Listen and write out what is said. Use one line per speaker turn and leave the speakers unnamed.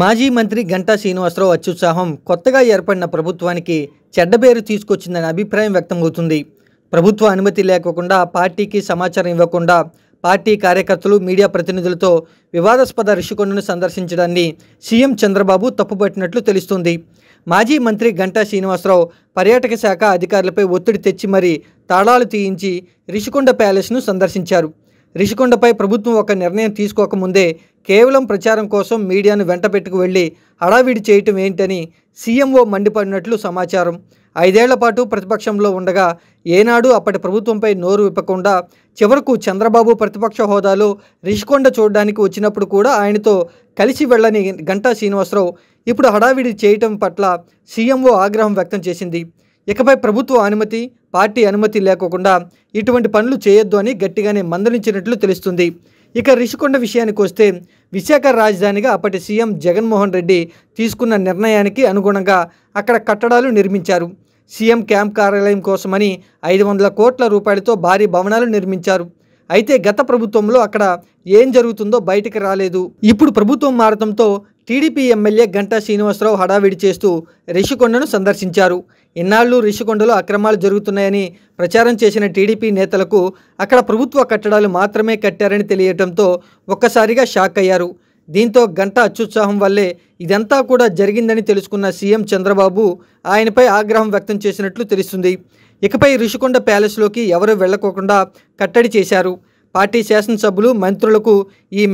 మాజీ మంత్రి గంటా శ్రీనివాసరావు అత్యుత్సాహం కొత్తగా ఏర్పడిన ప్రభుత్వానికి చెడ్డ పేరు తీసుకొచ్చిందనే అభిప్రాయం వ్యక్తమవుతుంది ప్రభుత్వ అనుమతి లేకుండా పార్టీకి సమాచారం ఇవ్వకుండా పార్టీ కార్యకర్తలు మీడియా ప్రతినిధులతో వివాదాస్పద రిషికొండను సందర్శించడాన్ని సీఎం చంద్రబాబు తప్పుపట్టినట్లు తెలుస్తుంది మాజీ మంత్రి గంటా శ్రీనివాసరావు పర్యాటక శాఖ అధికారులపై ఒత్తిడి తెచ్చి మరీ తాళాలు తీయించి రిషికొండ ప్యాలెస్ను సందర్శించారు రిషికొండపై ప్రభుత్వం ఒక నిర్ణయం తీసుకోకముందే కేవలం ప్రచారం కోసం మీడియాను వెంట పెట్టుకు వెళ్ళి హడావిడి చేయటం ఏంటని సీఎంఓ మండిపడినట్లు సమాచారం ఐదేళ్ల పాటు ప్రతిపక్షంలో ఉండగా ఏనాడు అప్పటి ప్రభుత్వంపై నోరు విప్పకుండా చివరకు చంద్రబాబు ప్రతిపక్ష హోదాలో రిషికొండ చూడడానికి వచ్చినప్పుడు కూడా ఆయనతో కలిసి వెళ్ళని గంటా శ్రీనివాసరావు ఇప్పుడు హడావిడి చేయటం పట్ల సీఎంఓ ఆగ్రహం వ్యక్తం చేసింది ఇకపై ప్రభుత్వ అనుమతి పార్టీ అనుమతి లేకోకుండా ఇటువంటి పనులు చేయొద్దు అని గట్టిగానే మందలించినట్లు తెలుస్తుంది ఇక రిషికొండ విషయానికి వస్తే విశాఖ రాజధానిగా అప్పటి సీఎం జగన్మోహన్ రెడ్డి తీసుకున్న నిర్ణయానికి అనుగుణంగా అక్కడ కట్టడాలు నిర్మించారు సీఎం క్యాంప్ కార్యాలయం కోసమని ఐదు వందల కోట్ల రూపాయలతో భారీ భవనాలు నిర్మించారు అయితే గత ప్రభుత్వంలో అక్కడ ఏం జరుగుతుందో బయటికి రాలేదు ఇప్పుడు ప్రభుత్వం మారడంతో టీడీపీ ఎమ్మెల్యే గంటా శ్రీనివాసరావు హడావిడి చేస్తూ రిషికొండను సందర్శించారు ఇన్నాళ్లు రిషికొండలో అక్రమాలు జరుగుతున్నాయని ప్రచారం చేసిన టీడీపీ నేతలకు అక్కడ ప్రభుత్వ కట్టడాలు మాత్రమే కట్టారని తెలియటంతో ఒక్కసారిగా షాక్ అయ్యారు దీంతో గంట అత్యుత్సాహం వల్లే ఇదంతా కూడా జరిగిందని తెలుసుకున్న సీఎం చంద్రబాబు ఆయనపై ఆగ్రహం వ్యక్తం చేసినట్లు తెలుస్తుంది ఇకపై రిషికొండ ప్యాలెస్లోకి ఎవరూ వెళ్లకోకుండా కట్టడి చేశారు పార్టీ శాసనసభ్యులు మంత్రులకు ఈ